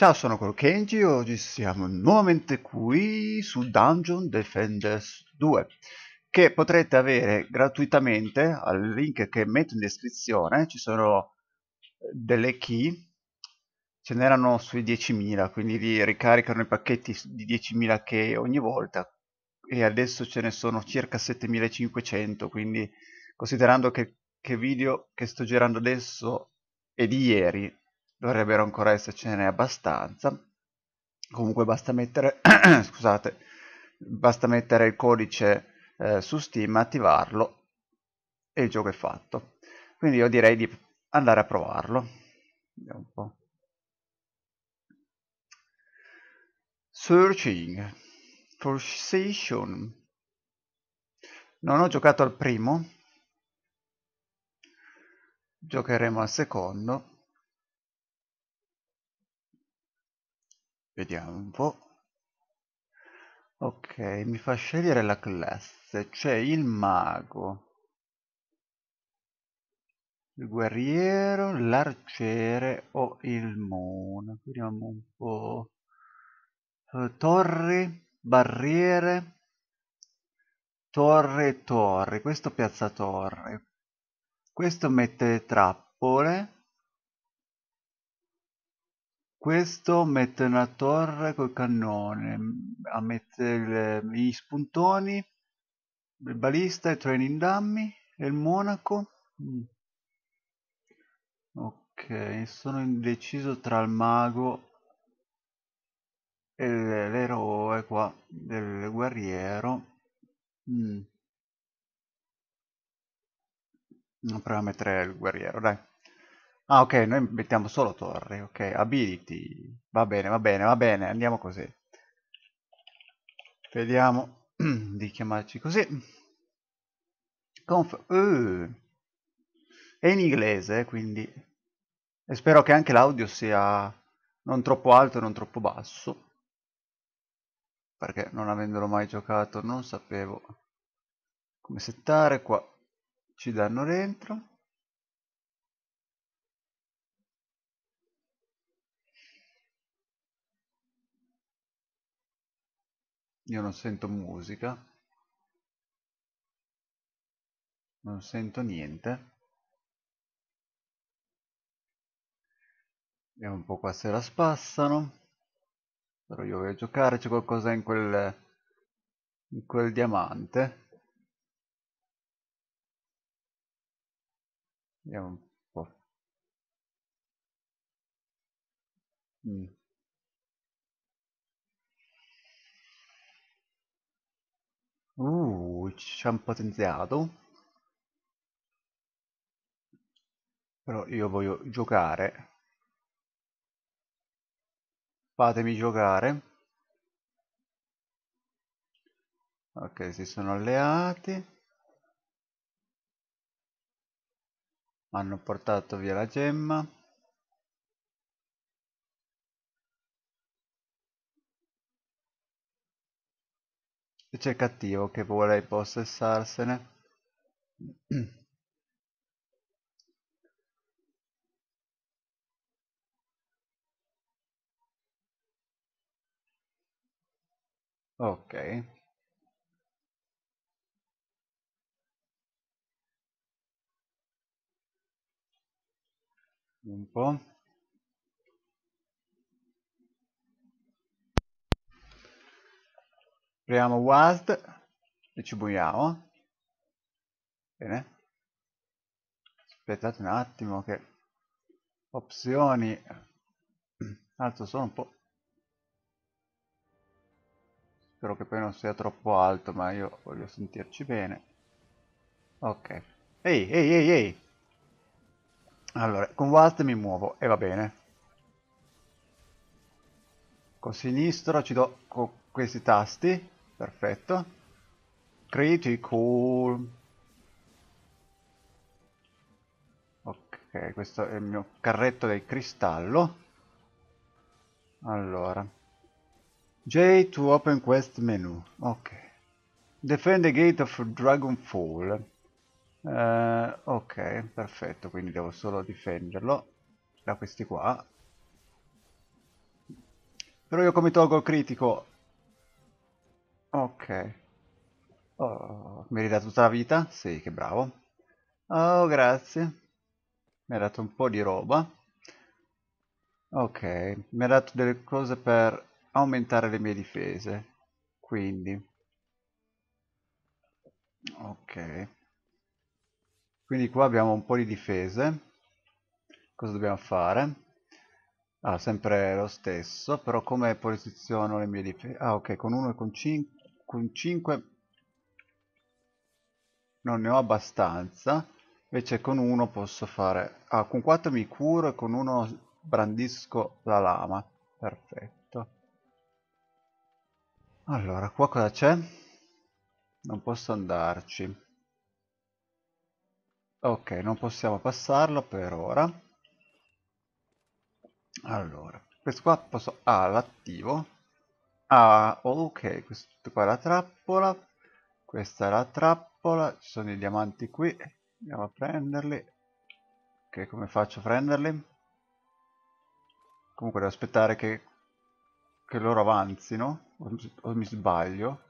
Ciao, sono Kenji e oggi siamo nuovamente qui su Dungeon Defenders 2 che potrete avere gratuitamente al link che metto in descrizione ci sono delle key ce n'erano sui 10.000 quindi li ricaricano i pacchetti di 10.000 key ogni volta e adesso ce ne sono circa 7.500 quindi considerando che, che video che sto girando adesso è di ieri dovrebbero ancora essercene abbastanza comunque basta mettere scusate basta mettere il codice eh, su steam attivarlo e il gioco è fatto quindi io direi di andare a provarlo vediamo un po' searching for session non ho giocato al primo giocheremo al secondo Vediamo un po'. Ok, mi fa scegliere la classe. C'è il mago, il guerriero, l'arciere o il mono. Vediamo un po'. Eh, torri, barriere, torre, torre. Questo piazza torre. Questo mette trappole questo mette una torre col cannone, mm, a mettere gli spuntoni, il balista, il training dummy e il monaco. Mm. Ok, sono indeciso tra il mago e l'eroe qua, del guerriero. Mm. Proviamo a mettere il guerriero, dai. Ah, ok, noi mettiamo solo torri, ok, ability, va bene, va bene, va bene, andiamo così. Vediamo di chiamarci così. Conf uh. È in inglese, quindi... E spero che anche l'audio sia non troppo alto e non troppo basso. Perché non avendolo mai giocato non sapevo come settare. Qua ci danno dentro. io non sento musica non sento niente vediamo un po' qua se la spassano però io voglio giocare c'è qualcosa in quel in quel diamante vediamo un po' mm. Uh, ci hanno potenziato. Però io voglio giocare. Fatemi giocare. Ok, si sono alleati. Hanno portato via la gemma. c'è il cattivo che vuole impossessarsene ok un po' Creiamo WASD, distribuiamo. Bene. Aspettate un attimo che opzioni, alzo sono un po'. Spero che poi non sia troppo alto, ma io voglio sentirci bene. Ok. Ehi, ehi, ehi, ehi. Allora, con WASD mi muovo e va bene. Con sinistra ci do con questi tasti Perfetto. Critical. Ok, questo è il mio carretto del cristallo. Allora. J to open quest menu. Ok. Defend the gate of Dragonfall. Uh, ok, perfetto, quindi devo solo difenderlo da questi qua. Però io come tolgo il critico? Ok. Oh, mi ridà tutta la vita? Sì, che bravo. Oh, grazie. Mi ha dato un po' di roba. Ok, mi ha dato delle cose per aumentare le mie difese. Quindi. Ok. Quindi qua abbiamo un po' di difese. Cosa dobbiamo fare? Ah, sempre lo stesso, però come posiziono le mie difese? Ah, ok, con 1 e con 5 con 5 non ne ho abbastanza invece con uno posso fare ah con 4 mi curo e con uno brandisco la lama perfetto allora qua cosa c'è? non posso andarci ok non possiamo passarlo per ora allora questo qua posso ah l'attivo Ah, ok, questa qua è la trappola. Questa è la trappola. Ci sono i diamanti qui. Andiamo a prenderli. Ok, come faccio a prenderli? Comunque devo aspettare che, che loro avanzino. O, o mi sbaglio.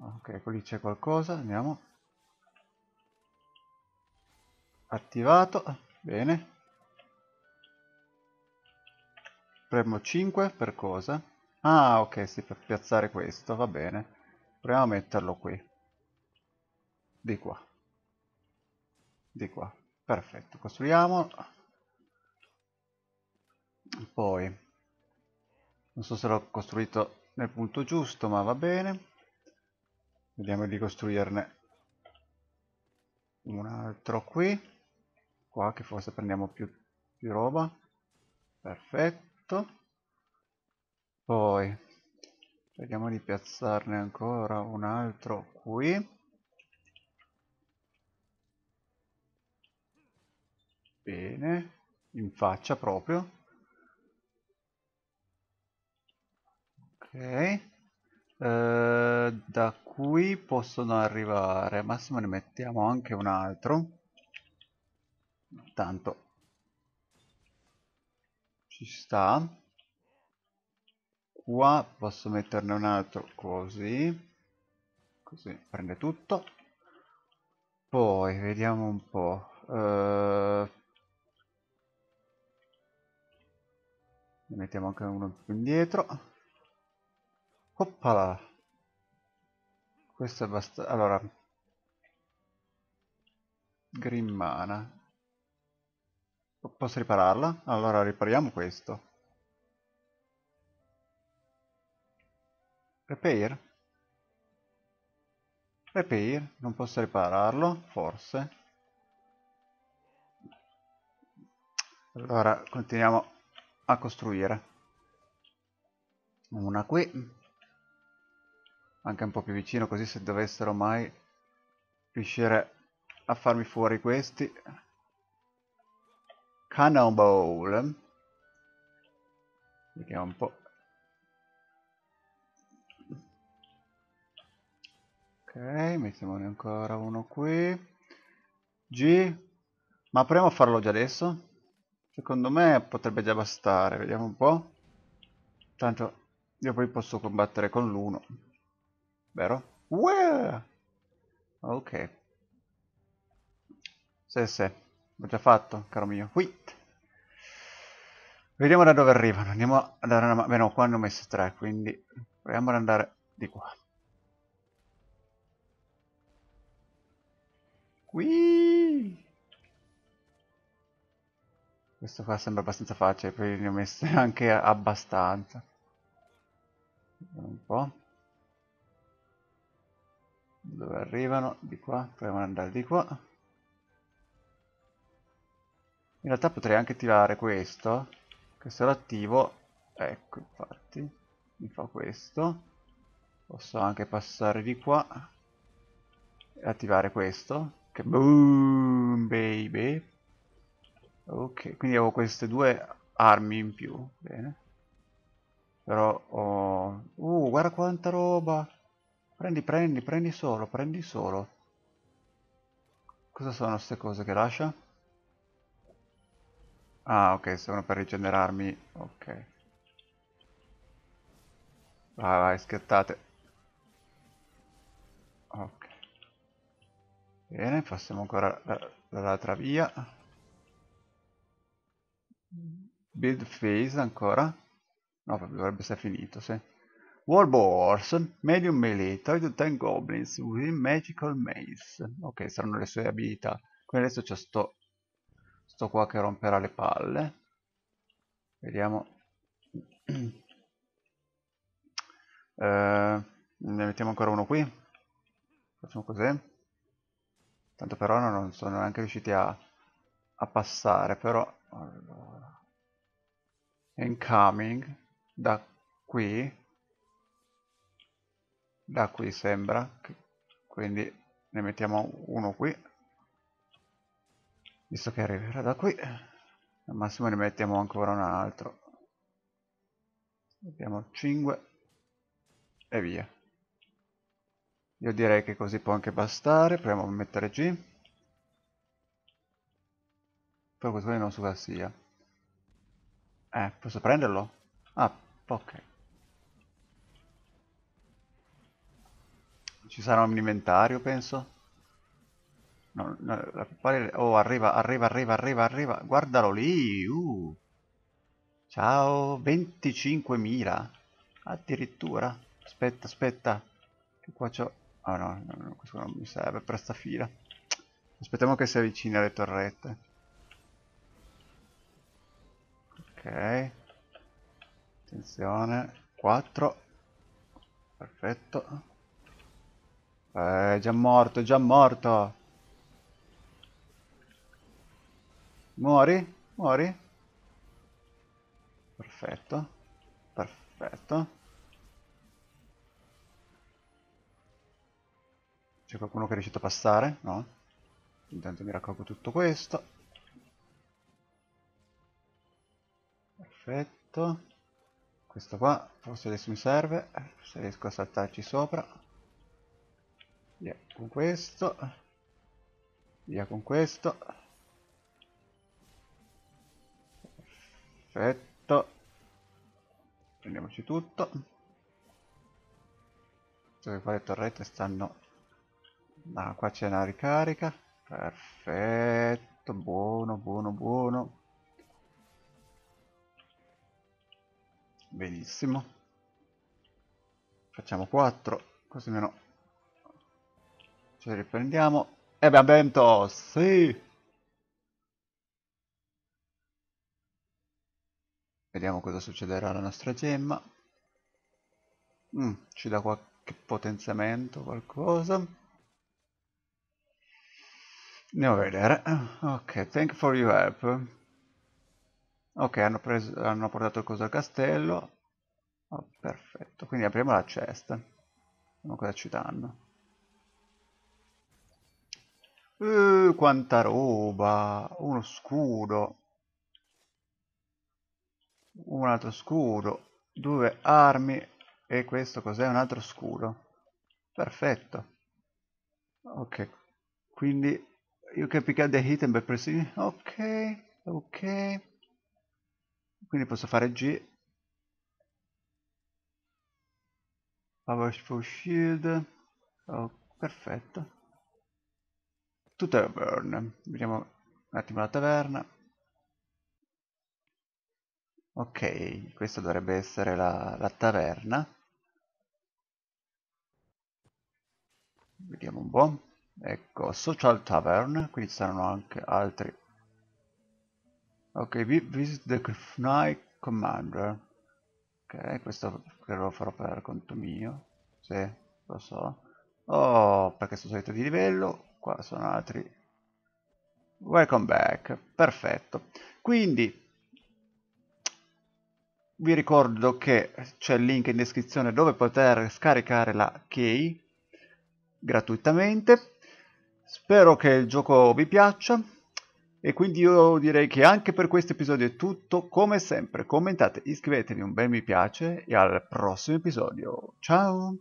Ok, ecco lì c'è qualcosa. Andiamo. Attivato. Bene. Premo 5 per cosa? Ah, ok, sì, per piazzare questo, va bene. Proviamo a metterlo qui. Di qua. Di qua. Perfetto, costruiamo. Poi, non so se l'ho costruito nel punto giusto, ma va bene. Vediamo di costruirne un altro qui. Qua che forse prendiamo più, più roba. Perfetto perfetto poi vediamo di piazzarne ancora un altro qui bene in faccia proprio ok eh, da qui possono arrivare massimo ne mettiamo anche un altro tanto ci sta qua posso metterne un altro così così prende tutto poi vediamo un po' uh, mettiamo anche uno più indietro oppala questo è abbastanza allora grimmana Posso ripararla? Allora ripariamo questo. Repair? Repair? Non posso ripararlo? Forse. Allora continuiamo a costruire. Una qui. Anche un po' più vicino così se dovessero mai riuscire a farmi fuori questi Cannonball vediamo un po' ok mettiamo ancora uno qui G ma proviamo a farlo già adesso secondo me potrebbe già bastare vediamo un po' tanto io poi posso combattere con l'uno vero? Uè! ok sì sì L'ho già fatto, caro mio. Qui. Vediamo da dove arrivano. Andiamo a dare una... Beh no, qua ne ho messo tre, quindi proviamo ad andare di qua. Qui. Questo qua sembra abbastanza facile, poi ne ho messe anche abbastanza. Vediamo un po'. Dove arrivano? Di qua, proviamo ad andare di qua in realtà potrei anche attivare questo che se lo attivo ecco infatti mi fa questo posso anche passare di qua e attivare questo che boom baby ok quindi avevo queste due armi in più bene però ho uh guarda quanta roba prendi prendi prendi solo prendi solo cosa sono queste cose che lascia Ah, ok, sono per rigenerarmi. Ok. Vai, vai, schiattate. Ok. Bene, passiamo ancora dall'altra via. Build phase ancora. No, dovrebbe essere finito, sì. World Medium Melee, toy to 10 Goblins, Within Magical Maze. Ok, saranno le sue abilità. Quindi adesso c'è sto sto qua che romperà le palle vediamo eh, ne mettiamo ancora uno qui facciamo così tanto per ora non sono neanche riusciti a, a passare però allora. incoming da qui da qui sembra quindi ne mettiamo uno qui visto che arriverà da qui al massimo ne mettiamo ancora un altro mettiamo 5 e via io direi che così può anche bastare proviamo a mettere G però questo non so cosa sia eh posso prenderlo? ah ok ci sarà un inventario penso No, no, oh, arriva, arriva, arriva, arriva, arriva. Guardalo lì. Uh. Ciao, 25.000. Addirittura. Aspetta, aspetta. Che qua c'ho... Ah oh, no, no, no, questo non mi serve per sta fila. Aspettiamo che si avvicini alle torrette. Ok. Attenzione. 4. Perfetto. Eh, è già morto, è già morto. Muori? Muori? Perfetto. Perfetto. C'è qualcuno che è riuscito a passare? No? Intanto mi raccolgo tutto questo. Perfetto. Questo qua, forse adesso mi serve, se riesco a saltarci sopra. Via con questo. Via con questo. Perfetto. Prendiamoci tutto. Dove qua le torrette stanno... Ah, qua c'è una ricarica. Perfetto, buono, buono, buono. Benissimo. Facciamo 4, così meno Ci riprendiamo. E abbiamo vinto! Sì! Vediamo cosa succederà alla nostra gemma. Mm, ci dà qualche potenziamento, qualcosa. Andiamo a vedere. Ok, thank for your help. Ok, hanno, preso, hanno portato il coso al castello. Oh, perfetto, quindi apriamo la cesta. Vediamo cosa ci danno. Uh, quanta roba! Uno scudo un altro scudo due armi e questo cos'è un altro scudo perfetto ok quindi you can pick up the item by pressing ok ok quindi posso fare G powerful shield oh, perfetto to burn. vediamo un attimo la taverna ok questa dovrebbe essere la, la taverna vediamo un po' ecco social tavern quindi ci saranno anche altri ok visit the Knight commander ok questo lo farò per conto mio sì lo so oh perché sono salito di livello qua sono altri welcome back perfetto quindi vi ricordo che c'è il link in descrizione dove poter scaricare la key gratuitamente spero che il gioco vi piaccia e quindi io direi che anche per questo episodio è tutto come sempre commentate iscrivetevi un bel mi piace e al prossimo episodio ciao